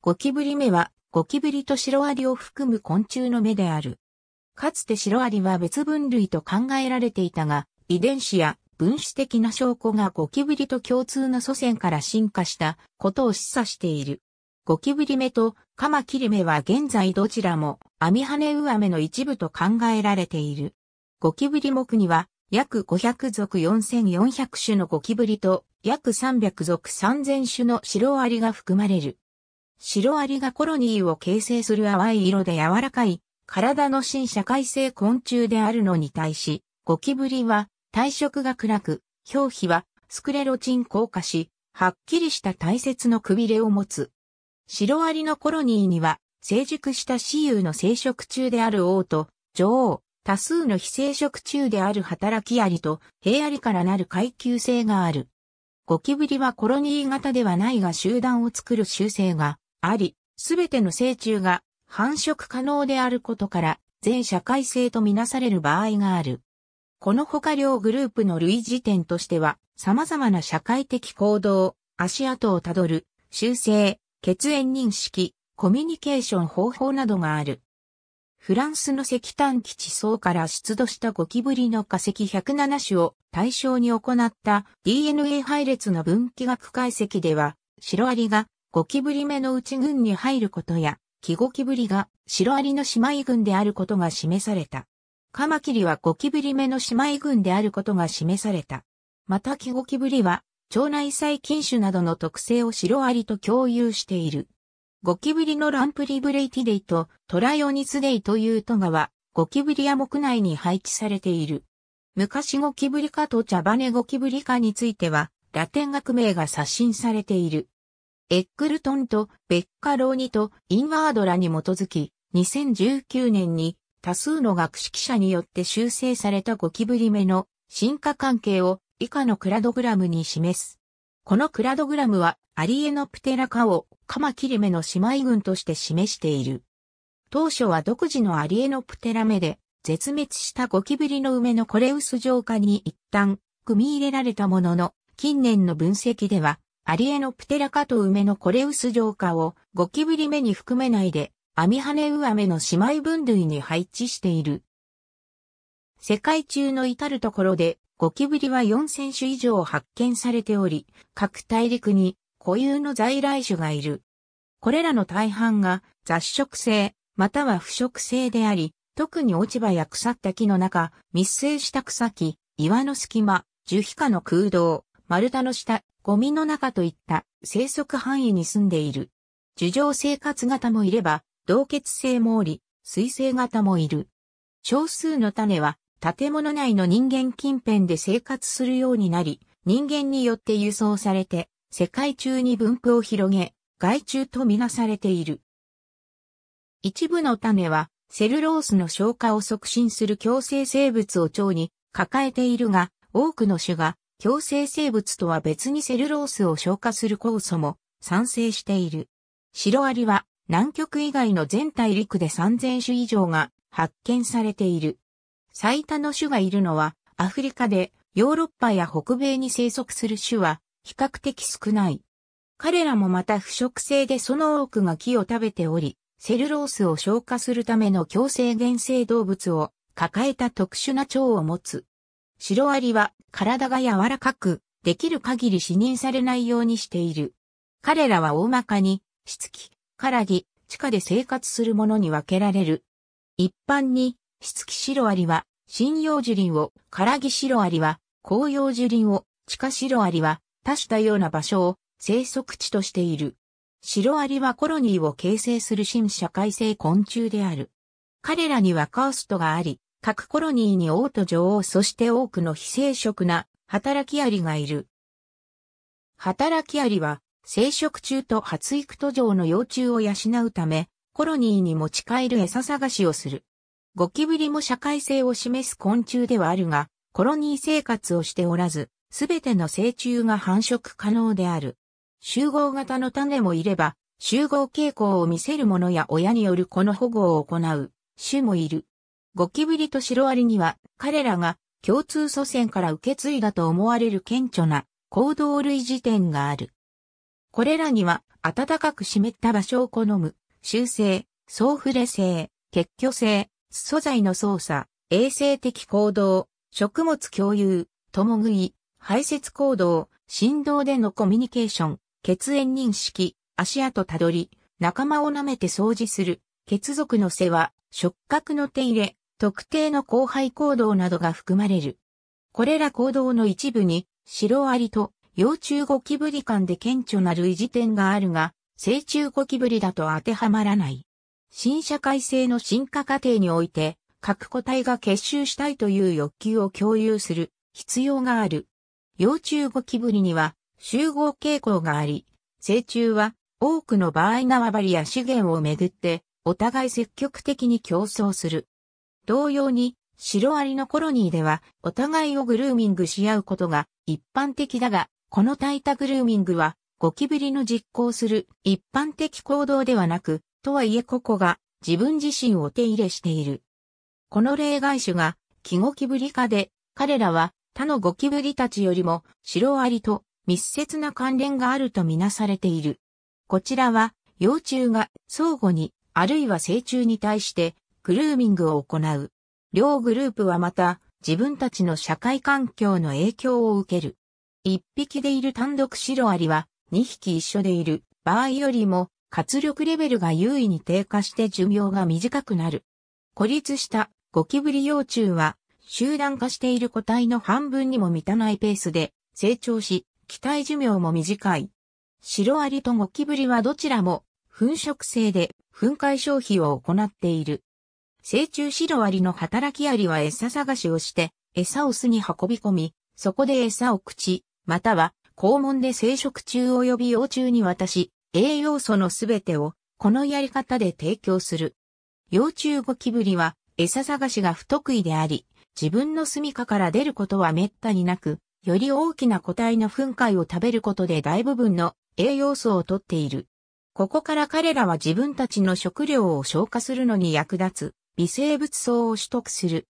ゴキブリ目は、ゴキブリとシロアリを含む昆虫の目である。かつてシロアリは別分類と考えられていたが、遺伝子や分子的な証拠がゴキブリと共通の祖先から進化したことを示唆している。ゴキブリ目とカマキリ目は現在どちらもアミハネウアメの一部と考えられている。ゴキブリ目には約500属4400種のゴキブリと約300属3000種のシロアリが含まれる。シロアリがコロニーを形成する淡い色で柔らかい、体の新社会性昆虫であるのに対し、ゴキブリは体色が暗く、表皮はスクレロチン硬化し、はっきりした大切のくびれを持つ。シロアリのコロニーには、成熟した雌雄の生殖中である王と女王、多数の非生殖中である働きアリと平アリからなる階級性がある。ゴキブリはコロニー型ではないが集団を作る習性があり、すべての成虫が繁殖可能であることから、全社会性とみなされる場合がある。この他両グループの類似点としては、様々な社会的行動、足跡をたどる、修正、血縁認識、コミュニケーション方法などがある。フランスの石炭基地層から出土したゴキブリの化石107種を対象に行った DNA 配列の分岐学解析では、シロアリがゴキブリ目の内群に入ることや、キゴキブリがシロアリの姉妹群であることが示された。カマキリはゴキブリ目の姉妹群であることが示された。またキゴキブリは腸内細菌種などの特性をシロアリと共有している。ゴキブリのランプリブレイティデイとトライオニツデイというトガはゴキブリや木内に配置されている。昔ゴキブリ科と茶羽ゴキブリ科についてはラテン学名が刷新されている。エックルトンとベッカローニとインワードラに基づき、2019年に多数の学識者によって修正されたゴキブリ目の進化関係を以下のクラドグラムに示す。このクラドグラムはアリエノプテラ科をカマキリ目の姉妹群として示している。当初は独自のアリエノプテラ目で絶滅したゴキブリの梅のコレウス浄化に一旦組み入れられたものの近年の分析ではアリエノプテラ科と梅のコレウス浄化をゴキブリ目に含めないで、アミハネウアメの姉妹分類に配置している。世界中の至るところでゴキブリは4000種以上発見されており、各大陸に固有の在来種がいる。これらの大半が雑食性、または腐食性であり、特に落ち葉や腐った木の中、密生した草木、岩の隙間、樹皮下の空洞、丸太の下、ゴミの中といった生息範囲に住んでいる。樹上生活型もいれば、同結性もおり、水性型もいる。少数の種は建物内の人間近辺で生活するようになり、人間によって輸送されて、世界中に分布を広げ、害虫とみなされている。一部の種は、セルロースの消化を促進する共生生物を腸に抱えているが、多くの種が共生生物とは別にセルロースを消化する酵素も産生している。シロアリは南極以外の全大陸で3000種以上が発見されている。最多の種がいるのはアフリカでヨーロッパや北米に生息する種は比較的少ない。彼らもまた腐食性でその多くが木を食べており、セルロースを消化するための共生原生動物を抱えた特殊な腸を持つ。シロアリは体が柔らかく、できる限り死認されないようにしている。彼らは大まかに、しつき、から地下で生活するものに分けられる。一般に、しつ白シロアリは、針葉樹林を、カラギシロアリは、紅葉樹林を、地下シロアリは、多種多様な場所を、生息地としている。シロアリはコロニーを形成する新社会性昆虫である。彼らにはカーストがあり、各コロニーに王と女王そして多くの非生殖な働きアリがいる。働きアリは生殖中と発育途上の幼虫を養うため、コロニーに持ち帰る餌探しをする。ゴキブリも社会性を示す昆虫ではあるが、コロニー生活をしておらず、すべての成虫が繁殖可能である。集合型の種もいれば、集合傾向を見せるものや親による子の保護を行う種もいる。ゴキブリとシロアリには、彼らが共通祖先から受け継いだと思われる顕著な行動類似点がある。これらには、暖かく湿った場所を好む、修正、総触れ性、結挙性、素材の操作、衛生的行動、食物共有、共食い、排泄行動、振動でのコミュニケーション、血縁認識、足跡たどり、仲間を舐めて掃除する、血族の世話、触覚の手入れ、特定の後輩行動などが含まれる。これら行動の一部に、シロアリと幼虫ゴキブリ間で顕著な類似点があるが、成虫ゴキブリだと当てはまらない。新社会性の進化過程において、各個体が結集したいという欲求を共有する必要がある。幼虫ゴキブリには集合傾向があり、成虫は多くの場合縄張りや資源をめぐってお互い積極的に競争する。同様に、シロアリのコロニーでは、お互いをグルーミングし合うことが一般的だが、このタイタグルーミングは、ゴキブリの実行する一般的行動ではなく、とはいえここが自分自身を手入れしている。この例外種が、キゴキブリ科で、彼らは他のゴキブリたちよりも、シロアリと密接な関連があるとみなされている。こちらは、幼虫が相互に、あるいは成虫に対してグルーミングを行う。両グループはまた、自分たちの社会環境の影響を受ける。一匹でいる単独シロアリは、二匹一緒でいる場合よりも、活力レベルが優位に低下して寿命が短くなる。孤立したゴキブリ幼虫は、集団化している個体の半分にも満たないペースで成長し、期待寿命も短い。シロアリとゴキブリはどちらも、粉食性で、分解消費を行っている。成虫シロアリの働きアリは餌探しをして、餌を巣に運び込み、そこで餌を口、または肛門で生殖中及び幼虫に渡し、栄養素のすべてをこのやり方で提供する。幼虫ゴキブリは餌探しが不得意であり、自分の住処から出ることは滅多になく、より大きな個体の分解を食べることで大部分の栄養素をとっている。ここから彼らは自分たちの食料を消化するのに役立つ微生物層を取得する。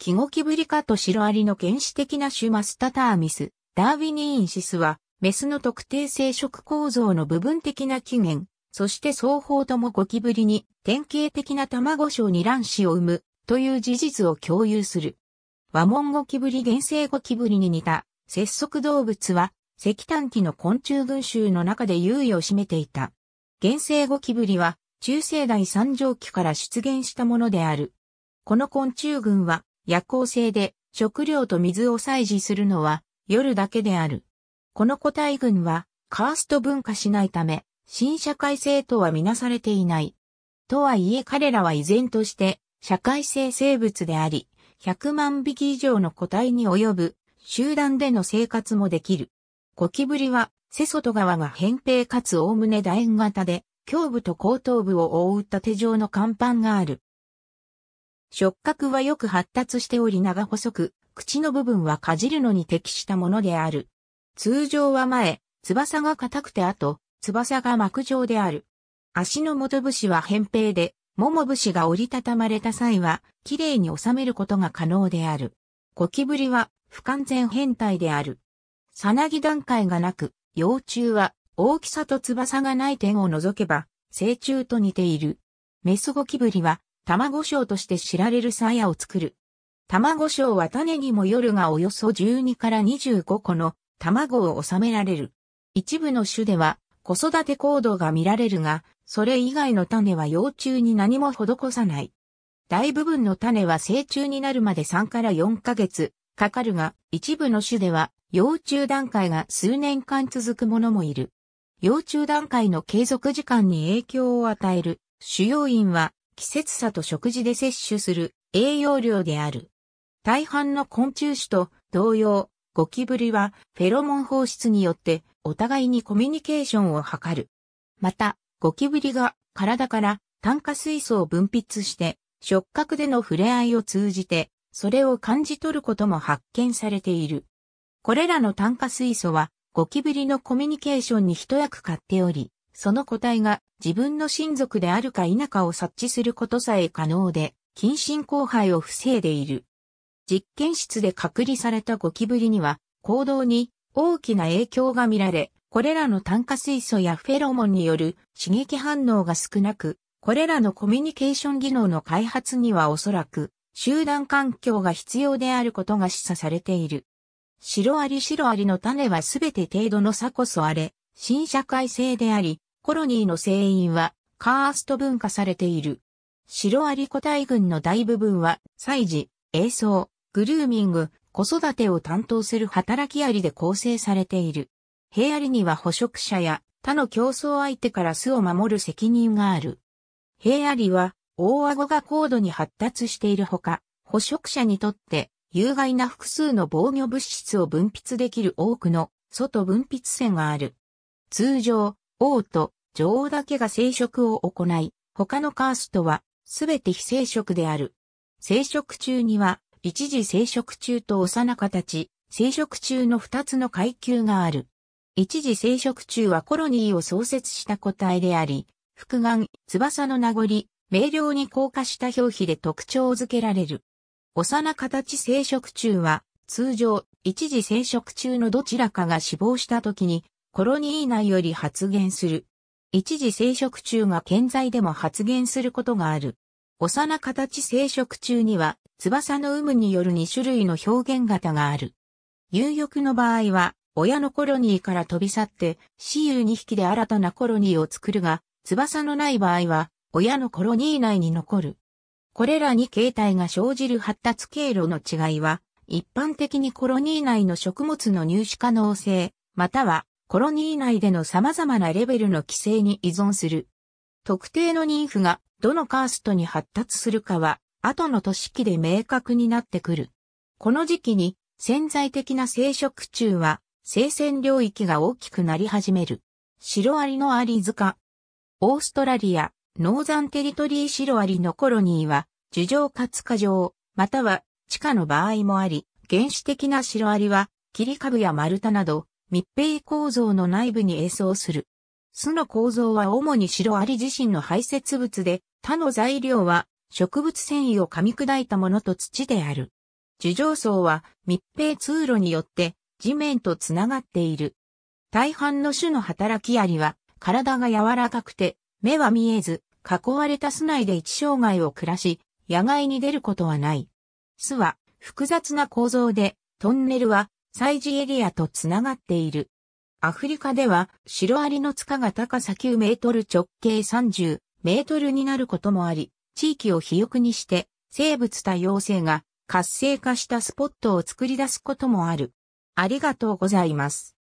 キゴキブリカとシロアリの原始的な種マスタターミス、ダーウィニーンシスは、メスの特定生殖構造の部分的な起源、そして双方ともゴキブリに典型的な卵症に卵子を産むという事実を共有する。和門ゴキブリ原生ゴキブリに似た節足動物は石炭紀の昆虫群衆の中で優位を占めていた。原生ゴキブリは中世代三畳期から出現したものである。この昆虫群は夜行性で食料と水を採取するのは夜だけである。この個体群はカースト分化しないため、新社会性とはみなされていない。とはいえ彼らは依然として社会性生物であり、100万匹以上の個体に及ぶ集団での生活もできる。ゴキブリは、セソト川が扁平かつ概ね楕円型で、胸部と後頭部を覆った手状の甲板がある。触覚はよく発達しており長細く、口の部分はかじるのに適したものである。通常は前、翼が硬くて後、翼が膜状である。足の元節は扁平で、も節が折りたたまれた際は、きれいに収めることが可能である。ゴキブリは不完全変態である。さなぎ段階がなく、幼虫は大きさと翼がない点を除けば、成虫と似ている。メスゴキブリは、卵症として知られる鞘を作る。卵症は種にも夜がおよそ12から25個の卵を収められる。一部の種では子育て行動が見られるが、それ以外の種は幼虫に何も施さない。大部分の種は成虫になるまで3から4ヶ月かかるが、一部の種では幼虫段階が数年間続くものもいる。幼虫段階の継続時間に影響を与える主要因は季節差と食事で摂取する栄養量である。大半の昆虫種と同様、ゴキブリはフェロモン放出によってお互いにコミュニケーションを図る。また、ゴキブリが体から炭化水素を分泌して触覚での触れ合いを通じてそれを感じ取ることも発見されている。これらの炭化水素はゴキブリのコミュニケーションに一役買っており、その個体が自分の親族であるか否かを察知することさえ可能で、近親交配を防いでいる。実験室で隔離されたゴキブリには、行動に大きな影響が見られ、これらの炭化水素やフェロモンによる刺激反応が少なく、これらのコミュニケーション技能の開発にはおそらく集団環境が必要であることが示唆されている。白アリ白アリの種はすべて程度の差こそあれ、新社会性であり、コロニーの成員はカースト分化されている。白アリ個体群の大部分は、祭事、映像、グルーミング、子育てを担当する働きアリで構成されている。平アリには捕食者や他の競争相手から巣を守る責任がある。平アリは、大顎が高度に発達しているほか、捕食者にとって有害な複数の防御物質を分泌できる多くの外分泌腺がある。通常、王と女王だけが生殖を行い、他のカーストはすべて非生殖である。生殖中には、一時生殖中と幼形、生殖中の二つの階級がある。一時生殖中はコロニーを創設した個体であり、複眼、翼の名残、明瞭に硬化した表皮で特徴づけられる。幼形生殖虫は、通常、一時生殖中のどちらかが死亡した時に、コロニー内より発現する。一時生殖中が健在でも発現することがある。幼形生殖中には、翼の有無による2種類の表現型がある。有翼の場合は、親のコロニーから飛び去って、雌雄2匹で新たなコロニーを作るが、翼のない場合は、親のコロニー内に残る。これらに形態が生じる発達経路の違いは、一般的にコロニー内の食物の入手可能性、またはコロニー内での様々なレベルの規制に依存する。特定の妊婦がどのカーストに発達するかは、後の都市期で明確になってくる。この時期に潜在的な生殖中は生鮮領域が大きくなり始める。シロアリのアリ塚。オーストラリア、ノーザンテリトリーシロアリのコロニーは、樹状かつ過剰、または地下の場合もあり、原始的なシロアリは、切り株や丸太など、密閉構造の内部に営巣する。巣の構造は主にシロアリ自身の排泄物で、他の材料は植物繊維を噛み砕いたものと土である。樹状層は密閉通路によって地面とつながっている。大半の種の働きアリは体が柔らかくて目は見えず、囲われた巣内で一生涯を暮らし、野外に出ることはない。巣は複雑な構造で、トンネルは祭事エリアとつながっている。アフリカでは、シロアリの塚が高さ9メートル直径30メートルになることもあり、地域を肥沃にして、生物多様性が活性化したスポットを作り出すこともある。ありがとうございます。